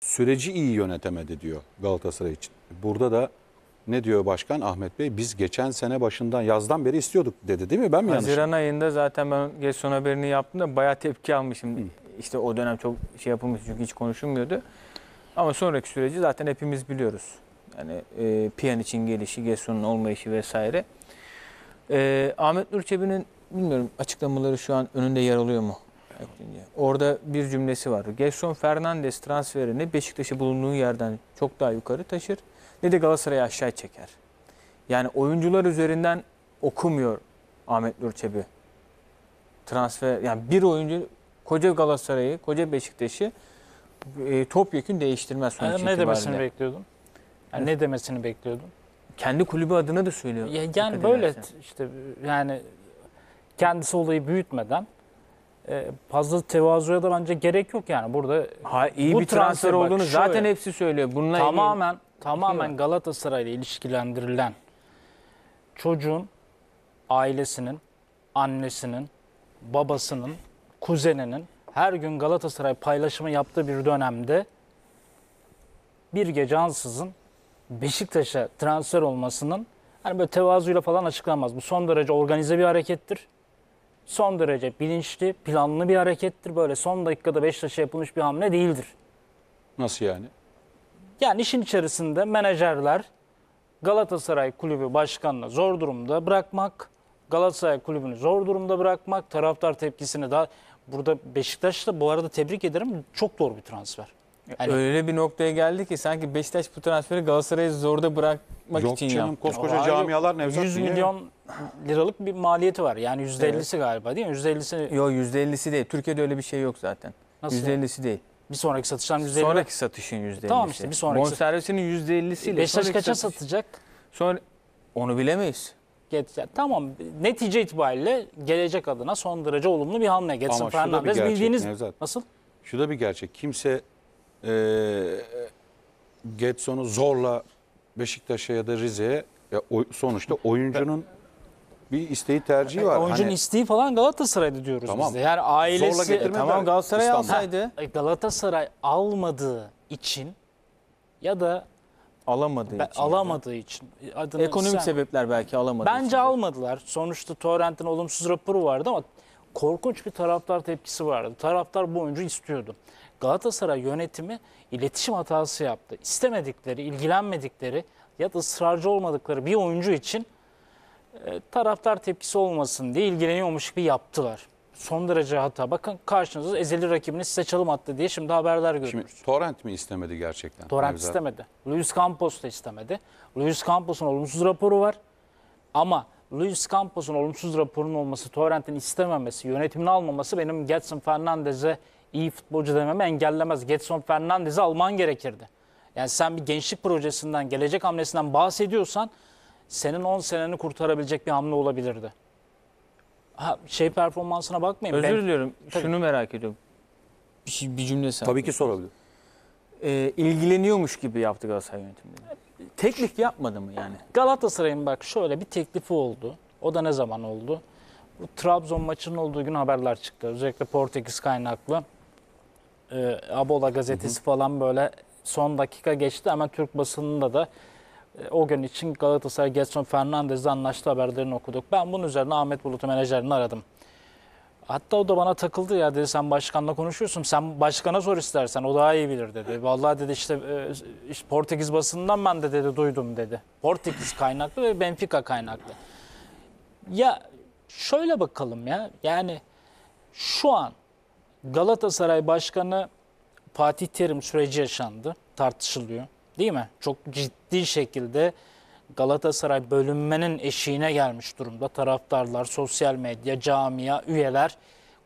süreci iyi yönetemedi diyor Galatasaray için. Burada da ne diyor başkan Ahmet Bey? Biz geçen sene başından yazdan beri istiyorduk dedi değil mi? Ben mi yanlış? Haziran ayında zaten ben geç haberini yaptım da bayağı tepki almışım. Hı. İşte o dönem çok şey yapılmış çünkü hiç konuşulmuyordu. Ama sonraki süreci zaten hepimiz biliyoruz. Yani e, Piyan için gelişi, Gesun'un olmayışı vesaire. E, Ahmet Nur Çebi'nin bilmiyorum açıklamaları şu an önünde yer alıyor mu? Orada bir cümlesi var. Gerson Fernandes transferini Beşiktaş'ı bulunduğu yerden çok daha yukarı taşır. Ne de Galatasaray'ı aşağı çeker. Yani oyuncular üzerinden okumuyor Ahmet Nur Çebi. Transfer yani bir oyuncu koca Galatasaray'ı, koca Beşiktaş'ı e, topyekün değiştirmez sonuç yani Ne demesini bekliyordun? Yani ne demesini bekliyordun? Kendi kulübü adına da söylüyor. Ya, yani böyle işte yani kendisi olayı büyütmeden e, fazla tevazuya da bence gerek yok yani burada. Ha, iyi bu bir transfer, transfer bak, olduğunu şöyle, zaten hepsi söylüyor. Bununla tamamen ilgili... tamamen şey Galatasaray'la ilişkilendirilen çocuğun ailesinin, annesinin, babasının, kuzeninin her gün Galatasaray paylaşımı yaptığı bir dönemde bir gece ansızın Beşiktaş'a transfer olmasının hani böyle tevazuyla falan açıklanmaz. Bu son derece organize bir harekettir son derece bilinçli, planlı bir harekettir. Böyle son dakikada Beşiktaş'a yapılmış bir hamle değildir. Nasıl yani? Yani işin içerisinde menajerler Galatasaray Kulübü başkanını zor durumda bırakmak, Galatasaray Kulübü'nü zor durumda bırakmak, taraftar tepkisini daha... Burada Beşiktaş'ta bu arada tebrik ederim çok doğru bir transfer. Yani, Öyle bir noktaya geldi ki sanki Beşiktaş bu transferi Galatasaray'ı zorda bırakmak Yok için canım, Koskoca camialar Nevzat 100 milyon liralık bir maliyeti var. Yani %50'si galiba değil mi? %50'si Yok %50'si değil. Türkiye'de öyle bir şey yok zaten. Nasıl yani? %50'si değil. bir sonraki satıştan %50. Sonraki satışın %50'si. Tamam işte, bir sonraki sat- Bonservisinin %50'siyle. Beşiktaş sonraki kaça satış- satacak? Sonra onu bilemeyiz. Get, ya tamam netice itibariyle gelecek adına son derece olumlu bir hamle. Getson Ama şurada bildiğiniz Nevzat. nasıl? Şu da bir gerçek. Kimse eee Getson'u zorla Beşiktaş'a ya da Rize'ye ya oy- sonuçta oyuncunun bir isteği tercihi var. Oyuncunun hani... isteği falan Galatasaray'dı diyoruz tamam. biz de. Yani ailesi e, tamam Galatasaray alsaydı. Galatasaray almadığı için ya da alamadığı için. Alamadığı için. Adını Ekonomik sen... sebepler belki alamadı. Bence için. almadılar. Sonuçta Torrent'in olumsuz raporu vardı ama korkunç bir taraftar tepkisi vardı. Taraftar bu oyuncu istiyordu. Galatasaray yönetimi iletişim hatası yaptı. İstemedikleri, ilgilenmedikleri ya da ısrarcı olmadıkları bir oyuncu için e, taraftar tepkisi olmasın diye ilgileniyormuş gibi yaptılar. Son derece hata. Bakın karşınızda ezeli rakibini size çalım attı diye şimdi haberler görüyoruz. Şimdi Torrent mi istemedi gerçekten? Torrent Nevzat. istemedi. Luis Campos da istemedi. Luis Campos'un olumsuz raporu var. Ama Luis Campos'un olumsuz raporunun olması, Torrent'in istememesi, yönetimini almaması benim Getson Fernandez'e iyi futbolcu dememi engellemez. Getson Fernandez'i alman gerekirdi. Yani sen bir gençlik projesinden, gelecek hamlesinden bahsediyorsan senin 10 seneni kurtarabilecek bir hamle olabilirdi. Ha, şey performansına bakmayın. Özür ben, diliyorum. Tabii. Şunu merak ediyorum. Bir, şey, bir cümle sen. Tabii ki sorabilir. Ee, ilgileniyormuş gibi yaptı Galatasaray yönetimleri. Teklif yapmadı mı yani? Galatasaray'ın bak şöyle bir teklifi oldu. O da ne zaman oldu? Bu Trabzon maçının olduğu gün haberler çıktı. Özellikle Portekiz kaynaklı. Ee, Abola gazetesi hı hı. falan böyle son dakika geçti Hemen Türk basınında da e, o gün için Galatasaray Gerson Fernandez'le anlaştı haberlerini okuduk. Ben bunun üzerine Ahmet Bulut'u menajerini aradım. Hatta o da bana takıldı ya dedi sen başkanla konuşuyorsun sen başkana sor istersen o daha iyi bilir dedi. Vallahi dedi işte, e, işte Portekiz basından ben de dedi duydum dedi. Portekiz kaynaklı ve Benfica kaynaklı. Ya şöyle bakalım ya yani şu an Galatasaray Başkanı Fatih Terim süreci yaşandı tartışılıyor. Değil mi? Çok ciddi şekilde Galatasaray bölünmenin eşiğine gelmiş durumda. Taraftarlar, sosyal medya, camia, üyeler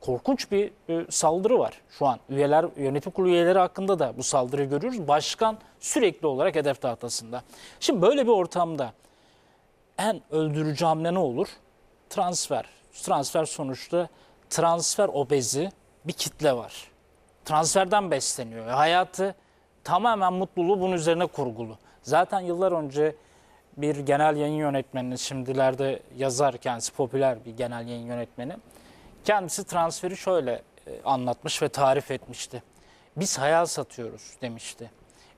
korkunç bir e, saldırı var şu an. Üyeler, yönetim kurulu üyeleri hakkında da bu saldırıyı görüyoruz. Başkan sürekli olarak hedef tahtasında. Şimdi böyle bir ortamda en öldürücü hamle ne olur? Transfer. Transfer sonuçta transfer obezi bir kitle var. Transferden besleniyor. Hayatı tamamen mutluluğu bunun üzerine kurgulu. Zaten yıllar önce bir genel yayın yönetmeni, şimdilerde yazar kendisi popüler bir genel yayın yönetmeni. Kendisi transferi şöyle e, anlatmış ve tarif etmişti. Biz hayal satıyoruz demişti.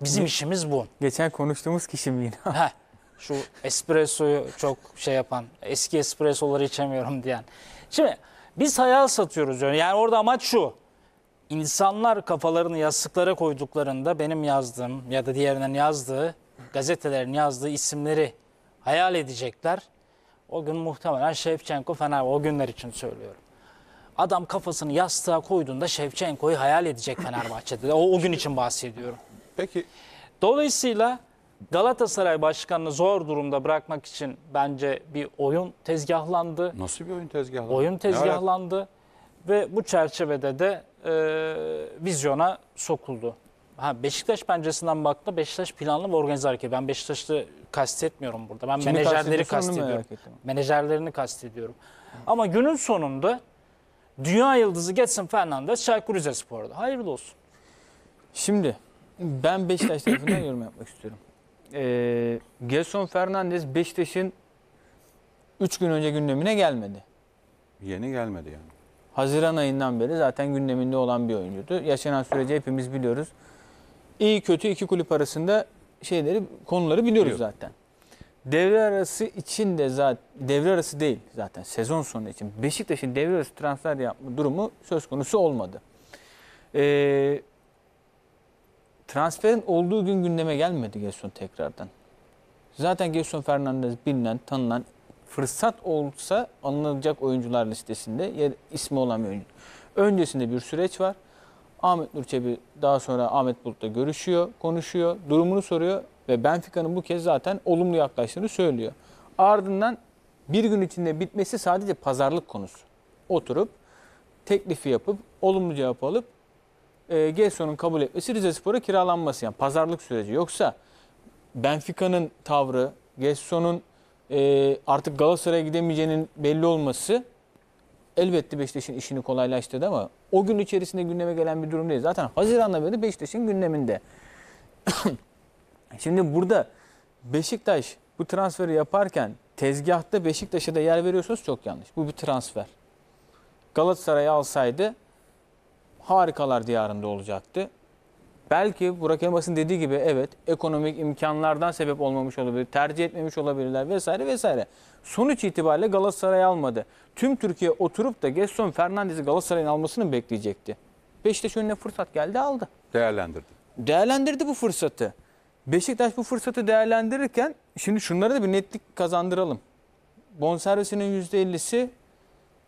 Bizim işimiz bu. Geçen konuştuğumuz kişi mi yine? Heh, şu espressoyu çok şey yapan, eski espressoları içemiyorum diyen. Şimdi biz hayal satıyoruz diyor. Yani orada amaç şu insanlar kafalarını yastıklara koyduklarında benim yazdığım ya da diğerinin yazdığı gazetelerin yazdığı isimleri hayal edecekler. O gün muhtemelen Şevçenko Fener o günler için söylüyorum. Adam kafasını yastığa koyduğunda Şevçenko'yu hayal edecek Fenerbahçe'de. O, o gün için bahsediyorum. Peki. Dolayısıyla Galatasaray başkanını zor durumda bırakmak için bence bir oyun tezgahlandı. Nasıl bir oyun tezgahlandı? Oyun tezgahlandı ve bu çerçevede de e, vizyona sokuldu. Ha, Beşiktaş penceresinden baktığında Beşiktaş planlı ve organize hareket. Ben Beşiktaş'ı kastetmiyorum burada. Ben Kimi menajerleri kastediyorum. Menajerlerini kastediyorum. Hı. Ama günün sonunda dünya yıldızı Getson Fernandez Çaykur Rizespor'da. Hayırlı olsun. Şimdi ben Beşiktaş tarafından yorum yapmak istiyorum. Ee, Gelson Fernandez Beşiktaş'ın 3 gün önce gündemine gelmedi. Yeni gelmedi yani. Haziran ayından beri zaten gündeminde olan bir oyuncuydu. Yaşanan süreci hepimiz biliyoruz. İyi kötü iki kulüp arasında şeyleri konuları biliyoruz Biliyor. zaten. Devre arası için de zaten devre arası değil zaten sezon sonu için Beşiktaş'ın devre arası transfer yapma durumu söz konusu olmadı. Ee, transferin olduğu gün gündeme gelmedi Gerson tekrardan. Zaten Gerson Fernandez bilinen, tanınan fırsat olsa anılacak oyuncular listesinde yer, ismi olan bir oyuncu. Öncesinde bir süreç var. Ahmet Nur Çebi daha sonra Ahmet Bulut'la görüşüyor, konuşuyor, durumunu soruyor ve Benfica'nın bu kez zaten olumlu yaklaştığını söylüyor. Ardından bir gün içinde bitmesi sadece pazarlık konusu. Oturup teklifi yapıp olumlu cevap alıp e, Gelson'un kabul etmesi Rize Spor'a kiralanması yani pazarlık süreci. Yoksa Benfica'nın tavrı, Gelson'un e, artık Galatasaray'a gidemeyeceğinin belli olması elbette Beşiktaş'ın işini kolaylaştırdı ama o gün içerisinde gündeme gelen bir durum değil. Zaten Haziran'da beri Beşiktaş'ın gündeminde. Şimdi burada Beşiktaş bu transferi yaparken tezgahta Beşiktaş'a da yer veriyorsanız çok yanlış. Bu bir transfer. Galatasaray'ı alsaydı harikalar diyarında olacaktı. Belki Burak Elmas'ın dediği gibi evet ekonomik imkanlardan sebep olmamış olabilir, tercih etmemiş olabilirler vesaire vesaire. Sonuç itibariyle Galatasaray almadı. Tüm Türkiye oturup da Gerson Fernandez'i Galatasaray'ın almasını bekleyecekti. Beşiktaş önüne fırsat geldi aldı. Değerlendirdi. Değerlendirdi bu fırsatı. Beşiktaş bu fırsatı değerlendirirken şimdi şunları da bir netlik kazandıralım. Bonservisinin %50'si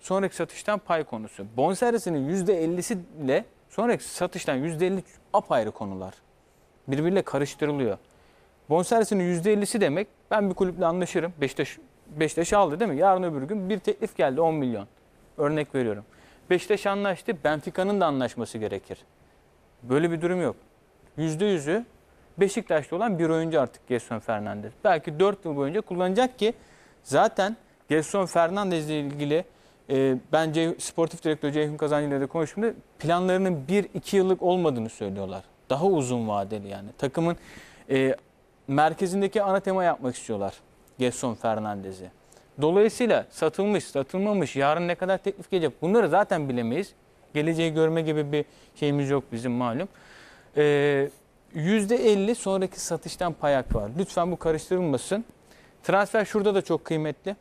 sonraki satıştan pay konusu. Bonservisinin %50'si ile Sonraki satıştan %50 apayrı konular. Birbiriyle karıştırılıyor. Bonservisinin %50'si demek ben bir kulüple anlaşırım. Beşiktaş, Beşiktaş aldı değil mi? Yarın öbür gün bir teklif geldi 10 milyon. Örnek veriyorum. Beşiktaş anlaştı. Benfica'nın da anlaşması gerekir. Böyle bir durum yok. %100'ü Beşiktaş'ta olan bir oyuncu artık Gerson Fernandez. Belki 4 yıl boyunca kullanacak ki zaten Gerson Fernandez ile ilgili e, ben C, sportif direktör Ceyhun Kazancı ile de konuştuğumda planlarının 1-2 yıllık olmadığını söylüyorlar. Daha uzun vadeli yani. Takımın e, merkezindeki ana tema yapmak istiyorlar. Gerson Fernandez'i. Dolayısıyla satılmış, satılmamış, yarın ne kadar teklif gelecek bunları zaten bilemeyiz. Geleceği görme gibi bir şeyimiz yok bizim malum. Ee, %50 sonraki satıştan payak var. Lütfen bu karıştırılmasın. Transfer şurada da çok kıymetli.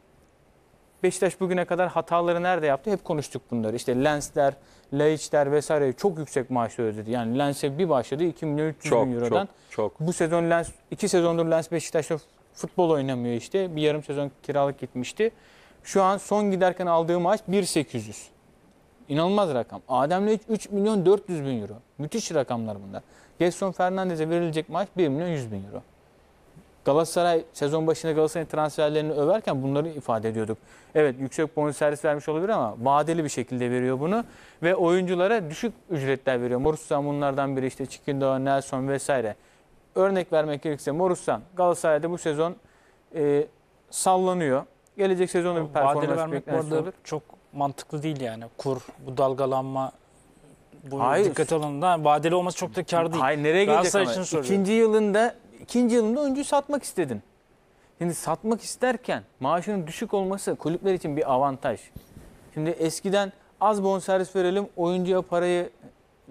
Beşiktaş bugüne kadar hataları nerede yaptı? Hep konuştuk bunları. İşte Lensler, Laiçler vesaire çok yüksek maaşlı ödedi. Yani Lens'e bir başladı 2 milyon 300 çok, bin eurodan. Çok, çok. Bu sezon Lens, iki sezondur Lens Beşiktaş'ta futbol oynamıyor işte. Bir yarım sezon kiralık gitmişti. Şu an son giderken aldığı maaş 1.800. İnanılmaz rakam. Adem'le 3 milyon 400 bin euro. Müthiş rakamlar bunlar. Gerson Fernandez'e verilecek maaş 1 milyon 100 bin euro. Galatasaray sezon başında Galatasaray'ın transferlerini överken bunları ifade ediyorduk. Evet yüksek bonservis vermiş olabilir ama vadeli bir şekilde veriyor bunu. Ve oyunculara düşük ücretler veriyor. Morussan bunlardan biri işte Çikindoğa, Nelson vesaire. Örnek vermek gerekirse Morussan Galatasaray'da bu sezon e, sallanıyor. Gelecek sezonda bir performans beklentisi olur. Çok mantıklı değil yani. Kur, bu dalgalanma bu Hayır. dikkat alın. Vadeli olması çok da kar değil. Hayır nereye Galatasaray gelecek ama? İkinci yılında ikinci yılında oyuncuyu satmak istedin. Şimdi satmak isterken maaşının düşük olması kulüpler için bir avantaj. Şimdi eskiden az bonservis verelim, oyuncuya parayı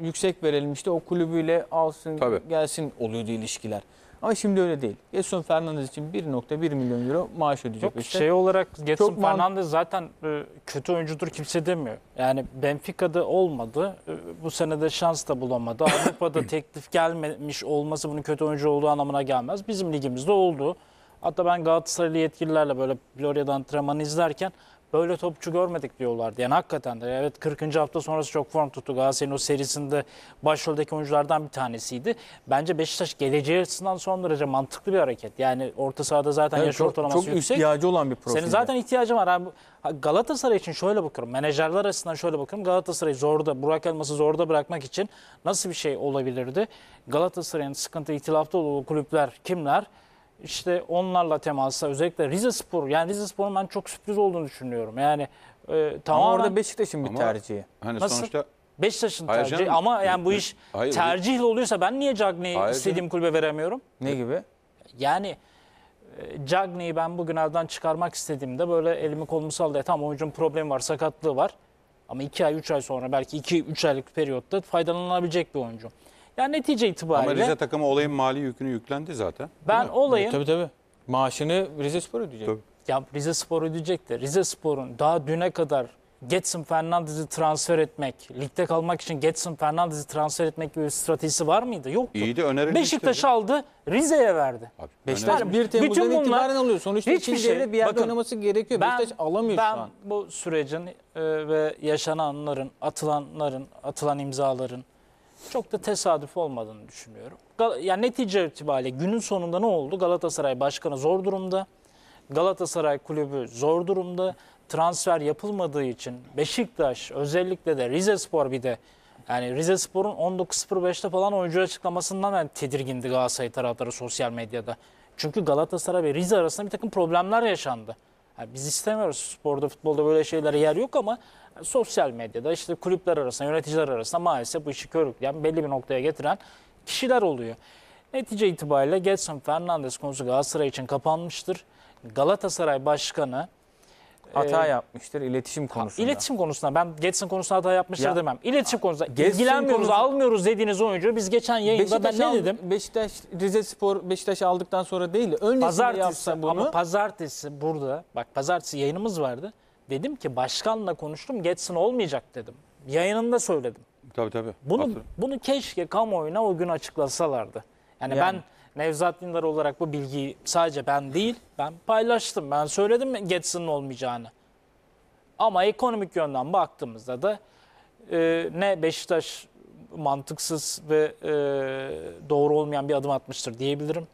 yüksek verelim işte o kulübüyle alsın Tabii. gelsin oluyordu ilişkiler. Ama şimdi öyle değil. Getson Fernandez için 1.1 milyon euro maaş ödeyecek. Yok, işte. Şey olarak Getson Fernandez zaten e, kötü oyuncudur kimse demiyor. Yani Benfica'da olmadı. E, bu sene de şans da bulamadı. Avrupa'da teklif gelmemiş olması bunun kötü oyuncu olduğu anlamına gelmez. Bizim ligimizde oldu. Hatta ben Galatasaraylı yetkililerle böyle Florya'da antrenmanı izlerken böyle topçu görmedik diyorlardı. Yani hakikaten de evet 40. hafta sonrası çok form tuttu. Galatasaray'ın o serisinde başroldeki oyunculardan bir tanesiydi. Bence Beşiktaş geleceği açısından son derece mantıklı bir hareket. Yani orta sahada zaten evet, yaş çok, ortalaması çok yüksek. Çok ihtiyacı olan bir profil. Senin zaten ihtiyacın var. Yani Galatasaray için şöyle bakıyorum. Menajerler açısından şöyle bakıyorum. Galatasaray'ı zorda, Burak Elmas'ı zorda bırakmak için nasıl bir şey olabilirdi? Galatasaray'ın sıkıntı, itilafta olduğu kulüpler kimler? işte onlarla temasla özellikle Rize Spor yani Rize Spor'un ben çok sürpriz olduğunu düşünüyorum. Yani e, tamamen Ama orada Beşiktaş'ın bir tercihi. Hani Nasıl? sonuçta Beşiktaş'ın tercihi canım. ama yani bu iş Hayır, tercihle oluyorsa ben niye Cagney'i istediğim kulübe veremiyorum? Ne gibi? Yani e, Cagney'i ben bugün elden çıkarmak istediğimde böyle elimi kolumu sallaya tamam oyuncunun problemi var, sakatlığı var. Ama 2 ay 3 ay sonra belki 2-3 aylık periyotta faydalanabilecek bir oyuncu. Yani netice itibariyle. Ama Rize takımı olayın mali yükünü yüklendi zaten. Ben olayın. Tabii tabii. Maaşını Rize Spor ödeyecek. Tabii. Ya Rize Spor ödeyecek de Rize Spor'un daha düne kadar Getson Fernandez'i transfer etmek, ligde kalmak için Getson Fernandez'i transfer etmek gibi bir stratejisi var mıydı? Yoktu. İyiydi önerilmişti. Beşiktaş aldı, Rize'ye verdi. Abi, Beşiktaş önerilmiş. 1 Temmuz'dan Bütün bunlar- itibaren alıyor. Sonuçta hiçbir ikinci şey- bir yerde Bakın, oynaması gerekiyor. Beşiktaş alamıyor ben şu an. Ben bu sürecin e, ve yaşananların, atılanların, atılan imzaların çok da tesadüf olmadığını düşünüyorum. Ya netice itibariyle günün sonunda ne oldu? Galatasaray başkanı zor durumda. Galatasaray kulübü zor durumda. Transfer yapılmadığı için Beşiktaş özellikle de Rize Spor bir de yani Rize Spor'un 19.05'te falan oyuncu açıklamasından yani tedirgindi Galatasaray taraftarı sosyal medyada. Çünkü Galatasaray ve Rize arasında bir takım problemler yaşandı biz istemiyoruz sporda, futbolda böyle şeylere yer yok ama sosyal medyada işte kulüpler arasında, yöneticiler arasında maalesef bu işi körükleyen, belli bir noktaya getiren kişiler oluyor. Netice itibariyle Getson Fernandes konusu Galatasaray için kapanmıştır. Galatasaray Başkanı Hata ee, yapmıştır iletişim konusunda. İletişim konusunda ben Getson konusunda hata yapmıştır Ya- demem. İletişim konusunda Getson ilgilenmiyoruz, konusu- almıyoruz dediğiniz oyuncu biz geçen yayında ben ne al- dedim? Beşiktaş, Rize Spor Beşiktaş aldıktan sonra değil. Öncesinde Pazartesi yapsa bunu. ama pazartesi burada bak pazartesi yayınımız vardı. Dedim ki başkanla konuştum Getson olmayacak dedim. Yayınında söyledim. Tabii tabii. Bunu bunu keşke kamuoyuna o gün açıklasalardı. Yani, Yani. ben Nevzat Dindar olarak bu bilgiyi sadece ben değil, ben paylaştım. Ben söyledim Getson'un olmayacağını. Ama ekonomik yönden baktığımızda da e, ne Beşiktaş mantıksız ve e, doğru olmayan bir adım atmıştır diyebilirim.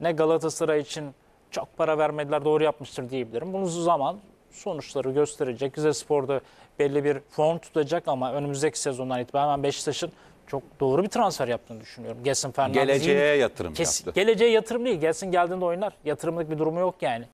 Ne Galatasaray için çok para vermediler doğru yapmıştır diyebilirim. Bunun zaman sonuçları gösterecek. Rize Spor'da belli bir form tutacak ama önümüzdeki sezondan itibaren Beşiktaş'ın çok doğru bir transfer yaptığını düşünüyorum. Gelsin Fernandez'i. Geleceğe yatırım kes, yaptı. Geleceğe yatırım değil. Gelsin geldiğinde oynar. Yatırımlık bir durumu yok yani.